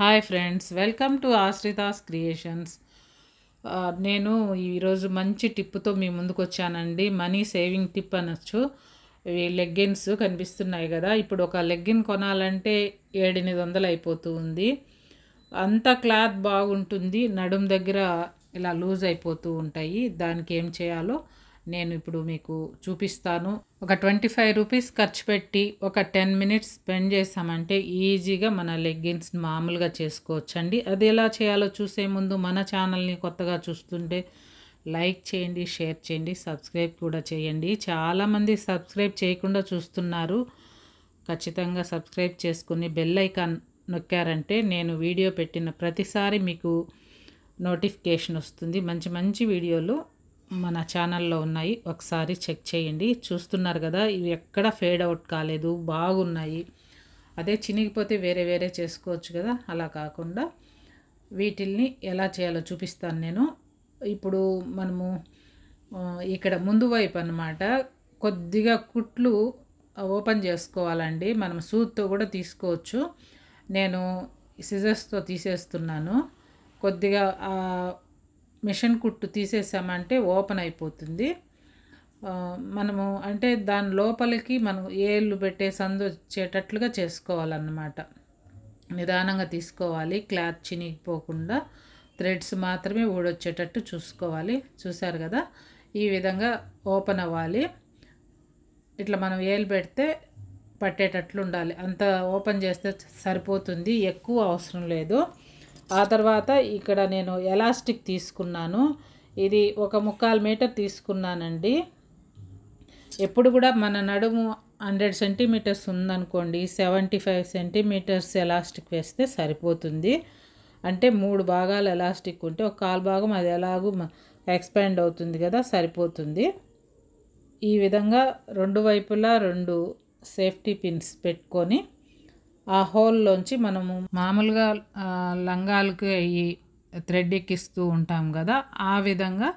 hi friends welcome to Ashrita's creations నేను ఈరోజు మంచి టిప్తో మీ ముందుకు వచ్చానండి మనీ సేవింగ్ టిప్ అనొచ్చు లెగ్గిన్స్ కనిపిస్తున్నాయి కదా ఇప్పుడు ఒక లెగ్గిన్ కొనాలంటే ఏడెనిమిది వందలు అయిపోతూ ఉంది అంత క్లాత్ బాగుంటుంది నడుం దగ్గర ఇలా లూజ్ అయిపోతూ ఉంటాయి దానికి ఏం చేయాలో నేను ఇప్పుడు మీకు చూపిస్తాను ఒక ట్వంటీ ఫైవ్ రూపీస్ ఖర్చు పెట్టి ఒక టెన్ మినిట్స్ స్పెండ్ చేసామంటే ఈజీగా మన లెగ్గిన్స్ మామూలుగా చేసుకోవచ్చండి అది ఎలా చేయాలో చూసే ముందు మన ఛానల్ని కొత్తగా చూస్తుంటే లైక్ చేయండి షేర్ చేయండి సబ్స్క్రైబ్ కూడా చేయండి చాలామంది సబ్స్క్రైబ్ చేయకుండా చూస్తున్నారు ఖచ్చితంగా సబ్స్క్రైబ్ చేసుకుని బెల్ ఐకాన్ నొక్కారంటే నేను వీడియో పెట్టిన ప్రతిసారి మీకు నోటిఫికేషన్ వస్తుంది మంచి మంచి వీడియోలు మన ఛానల్లో ఉన్నాయి ఒకసారి చెక్ చేయండి చూస్తున్నారు కదా ఇవి ఎక్కడ ఫేడ్ అవుట్ కాలేదు బాగున్నాయి అదే చినిగిపోతే వేరే వేరే చేసుకోవచ్చు కదా అలా కాకుండా వీటిల్ని ఎలా చేయాలో చూపిస్తాను నేను ఇప్పుడు మనము ఇక్కడ ముందు వైపు అనమాట కొద్దిగా కుట్లు ఓపెన్ చేసుకోవాలండి మనం సూత్తో కూడా తీసుకోవచ్చు నేను సిజర్స్తో తీసేస్తున్నాను కొద్దిగా మిషన్ కుట్టు తీసేసామంటే ఓపెన్ అయిపోతుంది మనము అంటే దాని లోపలికి మనం ఏళ్ళు పెట్టే సందు వచ్చేటట్లుగా చేసుకోవాలన్నమాట నిదానంగా తీసుకోవాలి క్లాత్ చినిగిపోకుండా థ్రెడ్స్ మాత్రమే ఊడొచ్చేటట్టు చూసుకోవాలి చూసారు కదా ఈ విధంగా ఓపెన్ అవ్వాలి ఇట్లా మనం ఏలు పెడితే పట్టేటట్లు ఉండాలి అంత ఓపెన్ చేస్తే సరిపోతుంది ఎక్కువ అవసరం లేదు ఆ తర్వాత ఇక్కడ నేను ఎలాస్టిక్ తీసుకున్నాను ఇది ఒక ముక్కాలు మీటర్ తీసుకున్నానండి ఎప్పుడు కూడా మన నడుము హండ్రెడ్ సెంటీమీటర్స్ ఉందనుకోండి సెవెంటీ ఫైవ్ సెంటీమీటర్స్ ఎలాస్టిక్ వేస్తే సరిపోతుంది అంటే మూడు భాగాలు ఎలాస్టిక్ ఉంటే ఒక కాలు భాగం అది ఎలాగూ ఎక్స్పాండ్ అవుతుంది కదా సరిపోతుంది ఈ విధంగా రెండు వైపులా రెండు సేఫ్టీ పిన్స్ పెట్టుకొని ఆ హోల్లోంచి మనము మామూలుగా లంగాలకు అయ్యి థ్రెడ్ ఎక్కిస్తూ ఉంటాం కదా ఆ విధంగా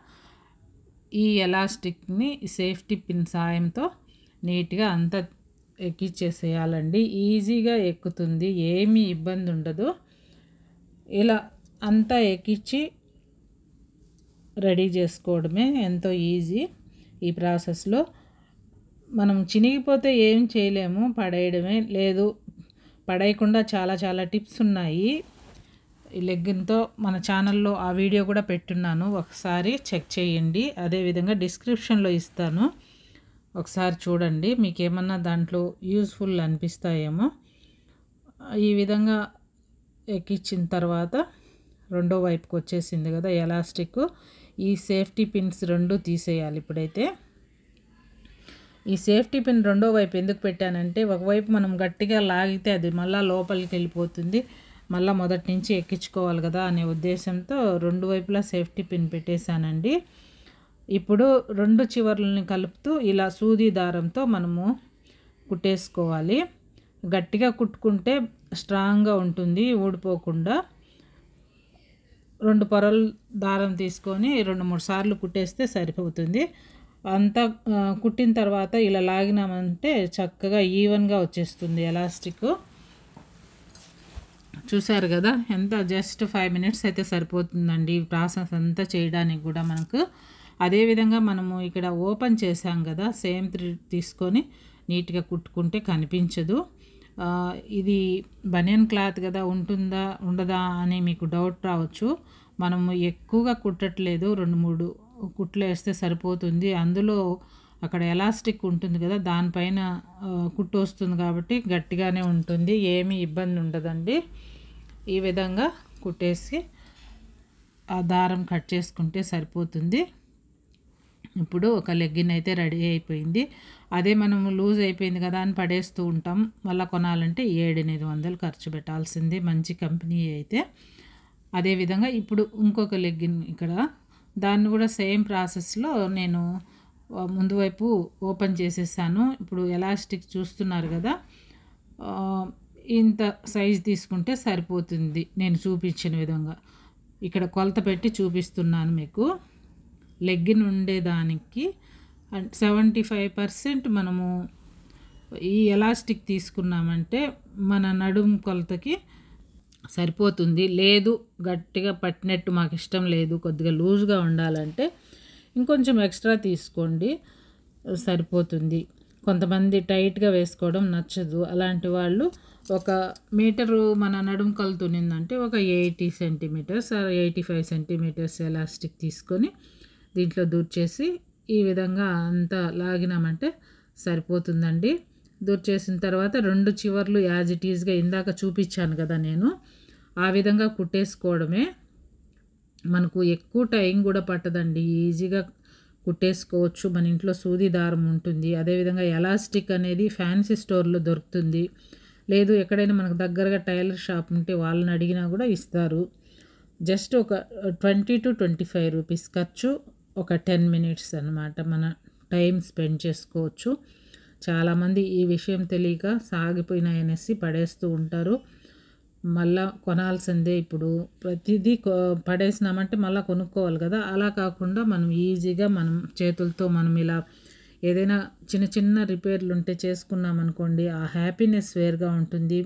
ఈ ఎలాస్టిక్ని సేఫ్టీ పిన్ సాయంతో నీట్గా అంతా ఎక్కిచ్చేసేయాలండి ఈజీగా ఎక్కుతుంది ఏమీ ఇబ్బంది ఉండదు ఇలా అంతా ఎక్కిచ్చి రెడీ చేసుకోవడమే ఎంతో ఈజీ ఈ ప్రాసెస్లో మనం చినిగిపోతే ఏం చేయలేము పడేయడమే లేదు పడేయకుండా చాలా చాలా టిప్స్ ఉన్నాయి ఈ లెగ్గిన్తో మన ఛానల్లో ఆ వీడియో కూడా పెట్టున్నాను ఒకసారి చెక్ చేయండి అదేవిధంగా డిస్క్రిప్షన్లో ఇస్తాను ఒకసారి చూడండి మీకు ఏమన్నా దాంట్లో యూజ్ఫుల్ అనిపిస్తాయేమో ఈ విధంగా ఎక్కించిన తర్వాత రెండో వైపుకి వచ్చేసింది కదా ఎలాస్టిక్ ఈ సేఫ్టీ పిన్స్ రెండు తీసేయాలి ఇప్పుడైతే ఈ సేఫ్టీ పిన్ రెండో వైపు ఎందుకు పెట్టానంటే ఒకవైపు మనం గట్టిగా లాగితే అది మళ్ళీ లోపలికి వెళ్ళిపోతుంది మళ్ళీ మొదటి నుంచి ఎక్కించుకోవాలి కదా అనే ఉద్దేశంతో రెండు వైపులా సేఫ్టీ పిన్ పెట్టేశానండి ఇప్పుడు రెండు చివర్లని కలుపుతూ ఇలా సూది దారంతో మనము కుట్టేసుకోవాలి గట్టిగా కుట్టుకుంటే స్ట్రాంగ్గా ఉంటుంది ఊడిపోకుండా రెండు పొరలు దారం తీసుకొని రెండు మూడు సార్లు కుట్టేస్తే సరిపోతుంది అంతా కుట్టిన తర్వాత ఇలా లాగినామంటే చక్కగా ఈవెన్గా వచ్చేస్తుంది ఎలాస్టిక్ చూసారు కదా ఎంత జస్ట్ ఫైవ్ మినిట్స్ అయితే సరిపోతుందండి ప్రాసెస్ అంతా చేయడానికి కూడా మనకు అదేవిధంగా మనము ఇక్కడ ఓపెన్ చేసాం కదా సేమ్ త్రీ తీసుకొని నీట్గా కుట్టుకుంటే కనిపించదు ఇది బనియన్ క్లాత్ కదా ఉంటుందా ఉండదా అని మీకు డౌట్ రావచ్చు మనము ఎక్కువగా కుట్టట్లేదు రెండు మూడు కుట్లు వేస్తే సరిపోతుంది అందులో అక్కడ ఎలాస్టిక్ ఉంటుంది కదా దానిపైన కుట్టు వస్తుంది కాబట్టి గట్టిగానే ఉంటుంది ఏమీ ఇబ్బంది ఉండదండి ఈ విధంగా కుట్టేసి ఆ దారం కట్ చేసుకుంటే సరిపోతుంది ఇప్పుడు ఒక లెగ్గిన్ అయితే రెడీ అయిపోయింది అదే మనం లూజ్ అయిపోయింది కదా అని పడేస్తూ ఉంటాం మళ్ళీ కొనాలంటే ఏడెనిమిది వందలు ఖర్చు పెట్టాల్సిందే మంచి కంపెనీ అయితే అదేవిధంగా ఇప్పుడు ఇంకొక లెగ్గిన్ ఇక్కడ దాన్ని కూడా సేమ్ ప్రాసెస్లో నేను ముందు వైపు ఓపెన్ చేసేసాను ఇప్పుడు ఎలాస్టిక్ చూస్తున్నారు కదా ఇంత సైజ్ తీసుకుంటే సరిపోతుంది నేను చూపించిన విధంగా ఇక్కడ కొలత పెట్టి చూపిస్తున్నాను మీకు లెగ్గిన్ ఉండేదానికి సెవెంటీ ఫైవ్ పర్సెంట్ మనము ఈ ఎలాస్టిక్ తీసుకున్నామంటే మన నడుము కొలతకి సరిపోతుంది లేదు గట్టిగా పట్టినట్టు మాకు ఇష్టం లేదు కొద్దిగా లూజ్గా ఉండాలంటే ఇంకొంచెం ఎక్స్ట్రా తీసుకోండి సరిపోతుంది కొంతమంది టైట్గా వేసుకోవడం నచ్చదు అలాంటి వాళ్ళు ఒక మీటరు మన నడుం కలుతునిందంటే ఒక eighty centimeters eighty five centimeters elastic తీసుకొని దీంట్లో దూర్చేసి ఈ విధంగా అంతా లాగినామంటే సరిపోతుందండి దూర్ చేసిన తర్వాత రెండు చివర్లు యాజ్ ఇట్ ఈజ్గా ఇందాక చూపించాను కదా నేను ఆ విధంగా కుట్టేసుకోవడమే మనకు ఎక్కువ టైం కూడా పట్టదండి ఈజీగా కుట్టేసుకోవచ్చు మన ఇంట్లో సూది దారం ఉంటుంది అదేవిధంగా ఎలాస్టిక్ అనేది ఫ్యాన్సీ స్టోర్లో దొరుకుతుంది లేదు ఎక్కడైనా మనకు దగ్గరగా టైలర్ షాప్ ఉంటే వాళ్ళని అడిగినా కూడా ఇస్తారు జస్ట్ ఒక twenty two twenty five rupees ఖర్చు ఒక టెన్ మినిట్స్ అనమాట మన టైం స్పెండ్ చేసుకోవచ్చు చాలామంది ఈ విషయం తెలియక సాగిపోయినాయనేసి పడేస్తూ ఉంటారు మళ్ళా కొనాల్సిందే ఇప్పుడు ప్రతిదీ పడేసినామంటే మళ్ళీ కొనుక్కోవాలి కదా అలా కాకుండా మనం ఈజీగా మనం చేతులతో మనం ఇలా ఏదైనా చిన్న చిన్న రిపేర్లు ఉంటే చేసుకున్నామనుకోండి ఆ హ్యాపీనెస్ వేరుగా ఉంటుంది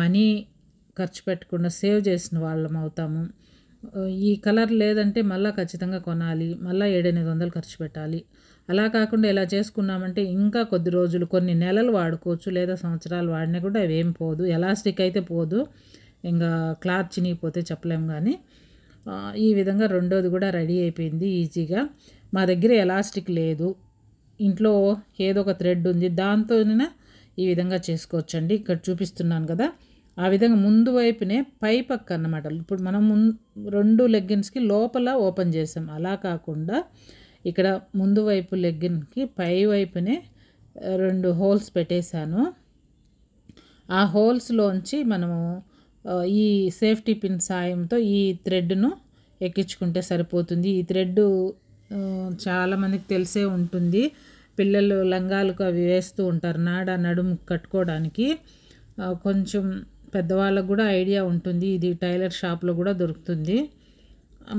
మనీ ఖర్చు పెట్టకుండా సేవ్ చేసిన వాళ్ళం అవుతాము ఈ కలర్ లేదంటే మళ్ళీ ఖచ్చితంగా కొనాలి మళ్ళీ ఏడెనిమిది వందలు ఖర్చు పెట్టాలి అలా కాకుండా ఇలా చేసుకున్నామంటే ఇంకా కొద్ది రోజులు కొన్ని నెలలు వాడుకోవచ్చు లేదా సంవత్సరాలు వాడినా కూడా అవి పోదు ఎలాస్టిక్ అయితే పోదు ఇంకా క్లాత్ చినిగిపోతే చెప్పలేం కానీ ఈ విధంగా రెండోది కూడా రెడీ అయిపోయింది ఈజీగా మా దగ్గర ఎలాస్టిక్ లేదు ఇంట్లో ఏదో ఒక థ్రెడ్ ఉంది దాంతోనే ఈ విధంగా చేసుకోవచ్చండి ఇక్కడ చూపిస్తున్నాను కదా ఆ విధంగా ముందు వైపునే పై పక్క అన్నమాట ఇప్పుడు మనం రెండు లెగ్గిన్స్కి లోపల ఓపెన్ చేసాం అలా కాకుండా ఇక్కడ ముందు వైపు లెగ్గిన్కి పై వైపునే రెండు హోల్స్ పెట్టేశాను ఆ హోల్స్లోంచి మనము ఈ సేఫ్టీ పిన్ సాయంతో ఈ థ్రెడ్ను ఎక్కించుకుంటే సరిపోతుంది ఈ థ్రెడ్ చాలామందికి తెలిసే ఉంటుంది పిల్లలు లంగాలకు అవి వేస్తూ ఉంటారు నాడ నడుము కట్టుకోవడానికి కొంచెం పెద్దవాళ్ళకు కూడా ఐడియా ఉంటుంది ఇది టైలర్ షాప్లో కూడా దొరుకుతుంది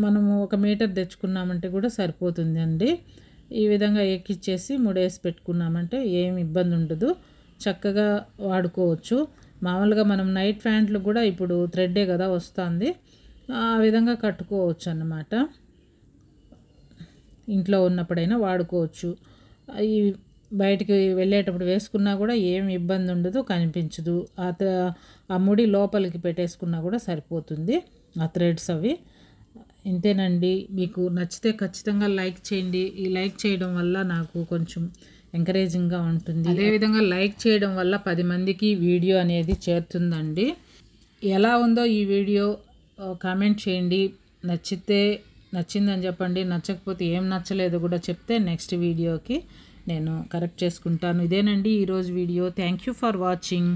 మనము ఒక మీటర్ తెచ్చుకున్నామంటే కూడా సరిపోతుంది అండి ఈ విధంగా ఎక్కిచ్చేసి ముడేసి పెట్టుకున్నామంటే ఏమి ఇబ్బంది ఉండదు చక్కగా వాడుకోవచ్చు మామూలుగా మనం నైట్ ప్యాంట్లు కూడా ఇప్పుడు థ్రెడ్డే కదా వస్తుంది ఆ విధంగా కట్టుకోవచ్చు అన్నమాట ఇంట్లో ఉన్నప్పుడైనా వాడుకోవచ్చు ఈ బయటికి వెళ్ళేటప్పుడు వేసుకున్నా కూడా ఏమి ఇబ్బంది ఉండదు కనిపించదు ఆ ముడి లోపలికి పెట్టేసుకున్నా కూడా సరిపోతుంది ఆ థ్రెడ్స్ అవి ఇంతేనండి మీకు నచ్చితే ఖచ్చితంగా లైక్ చేయండి ఈ లైక్ చేయడం వల్ల నాకు కొంచెం ఎంకరేజింగ్గా ఉంటుంది అదేవిధంగా లైక్ చేయడం వల్ల పది మందికి వీడియో అనేది చేరుతుందండి ఎలా ఉందో ఈ వీడియో కామెంట్ చేయండి నచ్చితే నచ్చిందని చెప్పండి నచ్చకపోతే ఏం నచ్చలేదు కూడా చెప్తే నెక్స్ట్ వీడియోకి నేను కరెక్ట్ చేసుకుంటాను ఇదేనండి ఈరోజు video thank you for watching